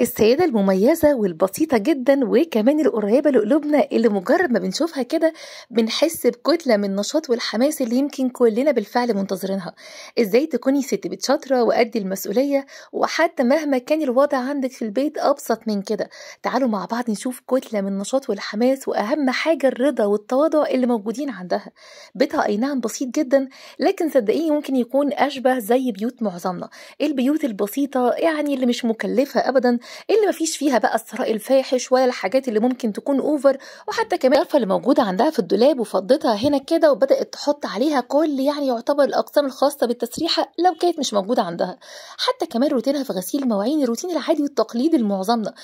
السيدة المميزة والبسيطة جدا وكمان القريبة لقلوبنا اللي مجرد ما بنشوفها كده بنحس بكتلة من النشاط والحماس اللي يمكن كلنا بالفعل منتظرينها ازاي تكوني ست بتشاطرة وأدي وقد المسؤولية وحتى مهما كان الوضع عندك في البيت أبسط من كده تعالوا مع بعض نشوف كتلة من النشاط والحماس وأهم حاجة الرضا والتواضع اللي موجودين عندها بيتها أي نعم بسيط جدا لكن صدقيني ممكن يكون أشبه زي بيوت معظمنا البيوت البسيطة يعني اللي مش مكلفة أبدا اللي مفيش فيها بقى الثراء الفاحش ولا الحاجات اللي ممكن تكون اوفر وحتى كمان الغرفه اللي موجوده عندها في الدولاب وفضتها هنا كده وبدات تحط عليها كل يعني يعتبر الاقسام الخاصه بالتسريحه لو كانت مش موجوده عندها حتى كمان روتينها في غسيل المواعين الروتين العادي والتقليدي لمعظمنا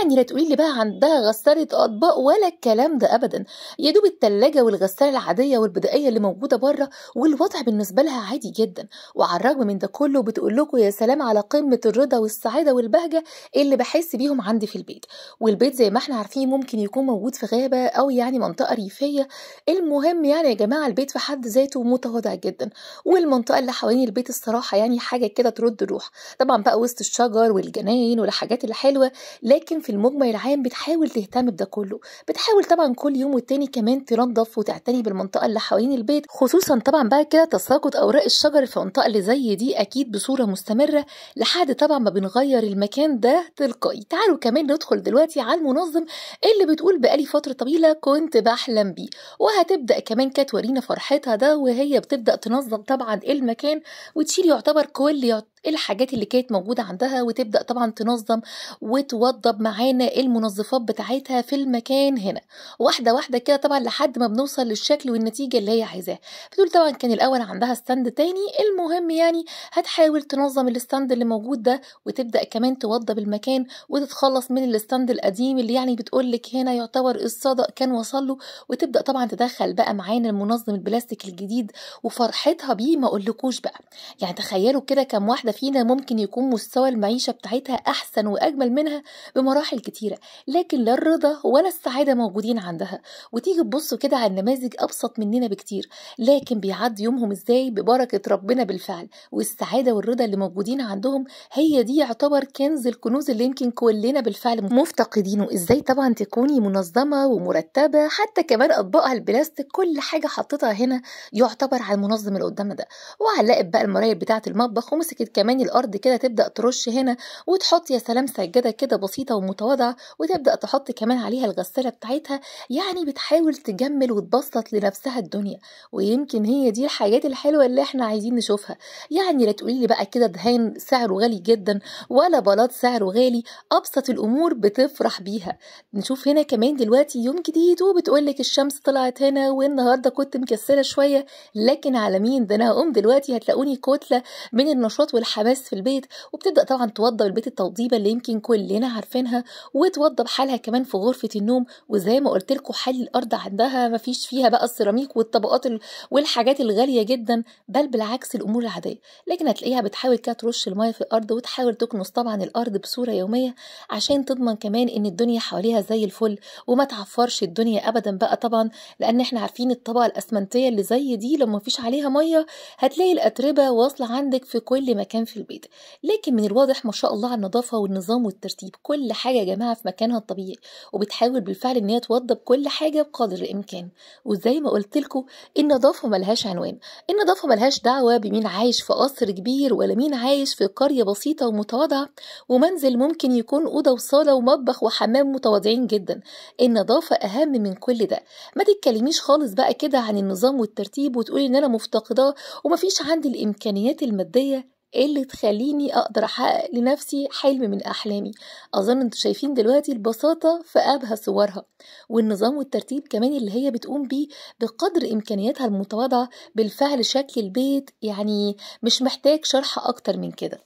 يعني لا تقولي لي بقى عندها غساله اطباق ولا الكلام ده ابدا يا دوب الثلاجه والغساله العاديه والبدائيه اللي موجوده بره والوضع بالنسبه لها عادي جدا وعلى الرغم من ده كله بتقول لكم يا سلام على قمه الرضا والسعاده والبهجه اللي اللي بحس بيهم عندي في البيت والبيت زي ما احنا عارفين ممكن يكون موجود في غابه او يعني منطقه ريفيه المهم يعني يا جماعه البيت في حد ذاته متواضع جدا والمنطقه اللي حوالين البيت الصراحه يعني حاجه كده ترد الروح طبعا بقى وسط الشجر والجناين والحاجات الحلوه لكن في المجمل العام بتحاول تهتم بده كله بتحاول طبعا كل يوم والتاني كمان تنظف وتعتني بالمنطقه اللي حوالين البيت خصوصا طبعا بقى كده تساقط اوراق الشجر في المنطقه اللي زي دي اكيد بصوره مستمره لحد طبعا ما بنغير المكان ده تلقائي تعالوا كمان ندخل دلوقتي على المنظم اللي بتقول بقالي فترة طويلة كنت بحلم بيه وهتبدأ كمان كتورينا فرحتها ده وهي بتبدأ تنظم طبعا المكان وتشيل يعتبر كل إيه الحاجات اللي كانت موجودة عندها وتبدأ طبعا تنظم وتوضب معانا المنظفات بتاعتها في المكان هنا واحدة واحدة كده طبعا لحد ما بنوصل للشكل والنتيجة اللي هي عايزاها بتقول طبعا كان الأول عندها ستاند تاني المهم يعني هتحاول تنظم الستاند اللي موجود ده وتبدأ كمان توضب المكان وتتخلص من الستاند القديم اللي يعني بتقول لك هنا يعتبر الصدأ كان وصل له وتبدأ طبعا تدخل بقى معانا المنظم البلاستيك الجديد وفرحتها بيه ما اقولكوش بقى يعني تخيلوا كده كم واحدة فينا ممكن يكون مستوى المعيشة بتاعتها أحسن وأجمل منها بمراحل كتيرة لكن لا الرضا ولا السعادة موجودين عندها وتيجي تبص كده على النماذج أبسط مننا بكتير لكن بيعدي يومهم إزاي ببركة ربنا بالفعل والسعادة والرضا اللي موجودين عندهم هي دي يعتبر كنز الكنوز اللي يمكن كلنا بالفعل مفتقدينه إزاي طبعا تكوني منظمة ومرتبة حتى كمان أطباقها البلاستيك كل حاجة حطيتها هنا يعتبر على المنظم اللي قدامنا ده وعلقت بقى المراية بتاعة المطبخ ومسكت كمان الارض كده تبدا ترش هنا وتحط يا سلام سجاده كده بسيطه ومتواضعه وتبدا تحط كمان عليها الغساله بتاعتها يعني بتحاول تجمل وتبسط لنفسها الدنيا ويمكن هي دي الحاجات الحلوه اللي احنا عايزين نشوفها يعني لا تقولي لي بقى كده دهان سعره غالي جدا ولا بلاط سعره غالي ابسط الامور بتفرح بيها نشوف هنا كمان دلوقتي يوم جديد وبتقول لك الشمس طلعت هنا والنهارده كنت مكسله شويه لكن على مين ده انا هقوم دلوقتي هتلاقوني كتله من النشاط والحياه حماس في البيت وبتبدا طبعا توضب البيت التوضيبه اللي يمكن كلنا عارفينها وتوضب حالها كمان في غرفه النوم وزي ما قلت لكم حل الارض عندها ما فيش فيها بقى السيراميك والطبقات والحاجات الغاليه جدا بل بالعكس الامور العاديه لكن هتلاقيها بتحاول كده ترش الميه في الارض وتحاول تكنس طبعا الارض بصوره يوميه عشان تضمن كمان ان الدنيا حواليها زي الفل وما تعفرش الدنيا ابدا بقى طبعا لان احنا عارفين الطبقه الاسمنتيه اللي زي دي لما فيش عليها ميه هتلاقي الاتربه واصله عندك في كل مكان مكان في البيت لكن من الواضح ما شاء الله على النظافه والنظام والترتيب كل حاجه يا جماعه في مكانها الطبيعي وبتحاول بالفعل ان هي توضب كل حاجه بقدر الامكان وزي ما قلت لكم النظافه ملهاش عنوان النظافه ملهاش دعوه بمين عايش في قصر كبير ولا مين عايش في قريه بسيطه ومتواضعه ومنزل ممكن يكون اوضه وصاله ومطبخ وحمام متواضعين جدا النظافه اهم من كل ده ما تتكلميش خالص بقى كده عن النظام والترتيب وتقولي ان انا مفتقداه ومفيش عندي الامكانيات الماديه إيه اللي تخليني أقدر أحقق لنفسي حلم من أحلامي أظن أنتوا شايفين دلوقتي البساطة في أبهى صورها والنظام والترتيب كمان اللي هي بتقوم بيه بقدر إمكانياتها المتواضعة بالفعل شكل البيت يعني مش محتاج شرح أكتر من كده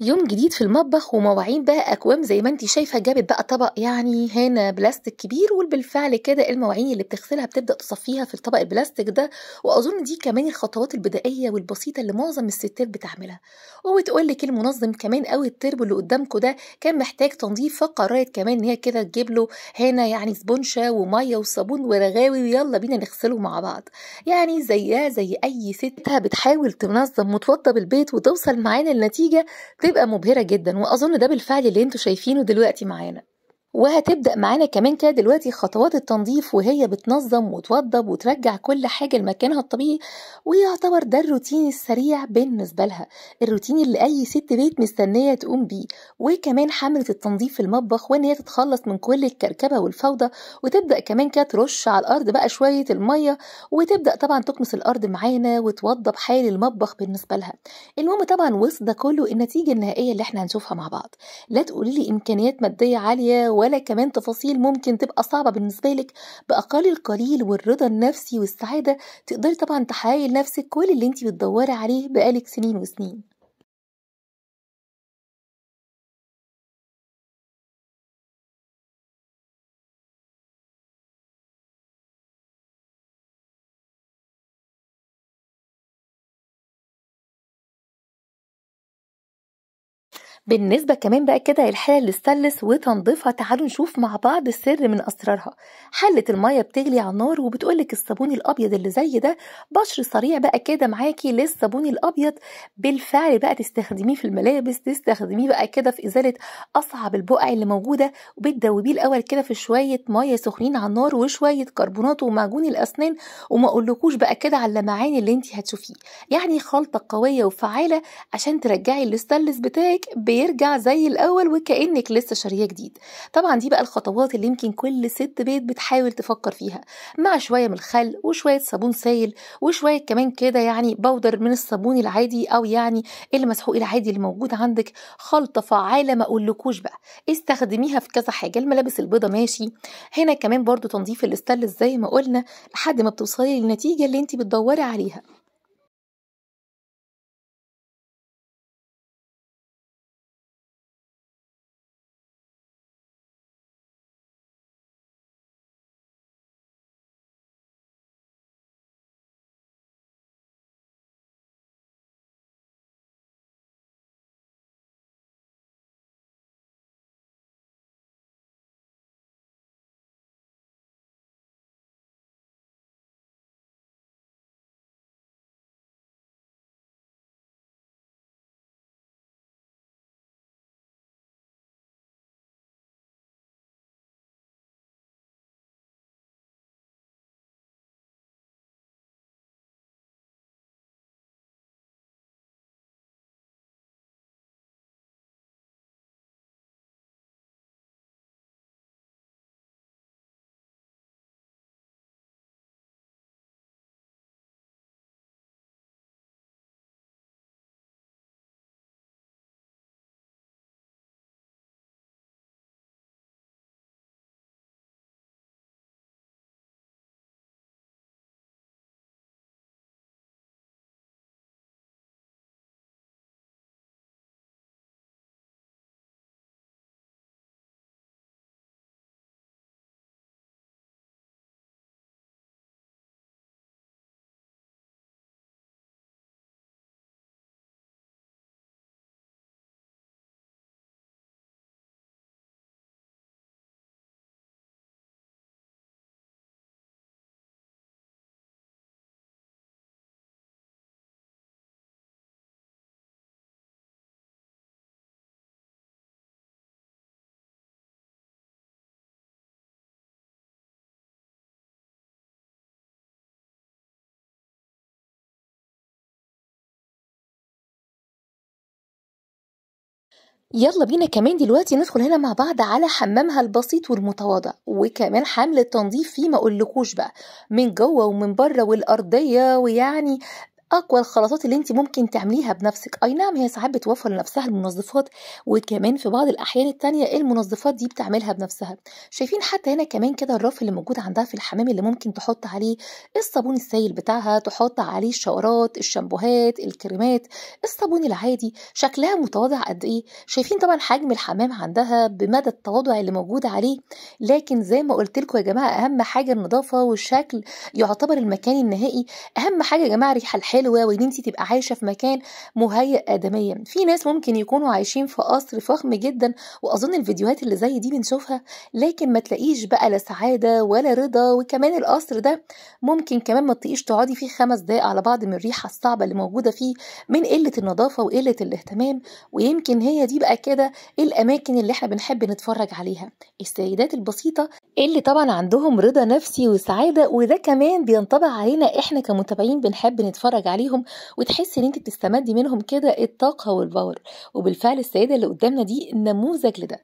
يوم جديد في المطبخ ومواعين بقى اكوام زي ما انتي شايفه جابت بقى طبق يعني هنا بلاستيك كبير وبالفعل كده المواعين اللي بتغسلها بتبدا تصفيها في الطبق البلاستيك ده واظن دي كمان الخطوات البدائيه والبسيطه اللي معظم الستات بتعملها وبتقول لك المنظم كمان قوي التربو اللي قدامكم ده كان محتاج تنظيف فقررت كمان ان هي كده تجيب له هنا يعني سبونشه وميه وصابون ورغاوي ويلا بينا نغسله مع بعض يعني زيها زي اي ستة بتحاول تنظم وتوضب البيت وتوصل معانا لنتيجه بتبقى مبهرة جدا وأظن ده بالفعل اللي انتوا شايفينه دلوقتي معانا وهتبدأ معانا كمان كده دلوقتي خطوات التنظيف وهي بتنظم وتوضب وترجع كل حاجة لمكانها الطبيعي ويعتبر ده الروتين السريع بالنسبة لها الروتين اللي أي ست بيت مستنية تقوم بيه وكمان حملة التنظيف في المطبخ وإن هي تتخلص من كل الكركبة والفوضى وتبدأ كمان كده ترش على الأرض بقى شوية المية وتبدأ طبعا تكنس الأرض معانا وتوضب حال المطبخ بالنسبة لها المهم طبعا وسط ده كله النتيجة النهائية اللي احنا هنشوفها مع بعض لا تقولي لي إمكانيات مادية عالية ولا كمان تفاصيل ممكن تبقى صعبه بالنسبه لك باقل القليل والرضا النفسي والسعاده تقدري طبعا تحققي لنفسك كل اللي انت بتدوري عليه بقالك سنين وسنين بالنسبة كمان بقى كده الحلل الثلث وتنظيفها تعالوا نشوف مع بعض السر من أسرارها حلة المية بتغلي على النار وبتقولك الصابون الأبيض اللي زي ده بشر سريع بقى كده معاكي للصابون الأبيض بالفعل بقى تستخدميه في الملابس تستخدميه بقى كده في إزالة أصعب البقع اللي موجودة وبتدوبيه الأول كده في شوية مية سخنين على النار وشوية كربونات ومعجون الأسنان وما أقولكوش بقى كده على اللمعان اللي أنت هتشوفيه يعني خلطة قوية وفعالة عشان ترجعي الاستانلس بتاعك بيرجع زي الاول وكانك لسه شاريه جديد طبعا دي بقى الخطوات اللي يمكن كل ست بيت بتحاول تفكر فيها مع شويه من الخل وشويه صابون سائل وشويه كمان كده يعني بودر من الصابون العادي او يعني المسحوق العادي اللي موجود عندك خلطه فعاله ما اقولكوش بقى استخدميها في كذا حاجه الملابس البيضه ماشي هنا كمان برضو تنظيف الاستل زي ما قلنا لحد ما بتوصلي للنتيجه اللي انت بتدوري عليها يلا بينا كمان دلوقتي ندخل هنا مع بعض على حمامها البسيط والمتواضع وكمان حمل التنظيف فيه ما اقولكوش بقى من جوه ومن بره والارضيه ويعني اقوى الخلاطات اللي انت ممكن تعمليها بنفسك اي نعم هي ساعات بتوفر لنفسها المنظفات وكمان في بعض الاحيان التانية المنظفات دي بتعملها بنفسها شايفين حتى هنا كمان كده الرف اللي موجود عندها في الحمام اللي ممكن تحط عليه الصابون السائل بتاعها تحط عليه الشعرات الشامبوهات الكريمات الصابون العادي شكلها متواضع قد ايه شايفين طبعا حجم الحمام عندها بمدى التواضع اللي موجود عليه لكن زي ما قلت لكم يا جماعه اهم حاجه النظافه والشكل يعتبر المكان النهائي اهم حاجه يا جماعه ريحه حلوه وان انت تبقى عايشه في مكان مهيئ ادميا في ناس ممكن يكونوا عايشين في قصر فخم جدا واظن الفيديوهات اللي زي دي بنشوفها لكن ما تلاقيش بقى لا سعاده ولا رضا وكمان القصر ده ممكن كمان ما تطيقيش تقعدي فيه خمس دقايق على بعض من الريحه الصعبه اللي موجوده فيه من قله النظافه وقله الاهتمام ويمكن هي دي بقى كده الاماكن اللي احنا بنحب نتفرج عليها السيدات البسيطه اللي طبعا عندهم رضا نفسي وسعاده وده كمان بينطبق علينا احنا كمتابعين بنحب نتفرج تتفرج عليهم وتحس ان انت بتستمدي منهم كده الطاقه والباور وبالفعل السيده اللي قدامنا دي نموذج لده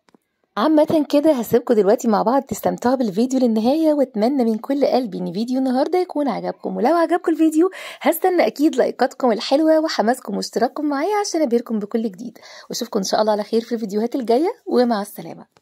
عامة كده هسيبكم دلوقتي مع بعض تستمتعوا بالفيديو للنهاية واتمنى من كل قلبي ان فيديو النهاردة يكون عجبكم ولو عجبكم الفيديو هستنى اكيد لايكاتكم الحلوة وحماسكم واشتراككم معايا عشان ابهركم بكل جديد واشوفكم ان شاء الله على خير في الفيديوهات الجاية ومع السلامة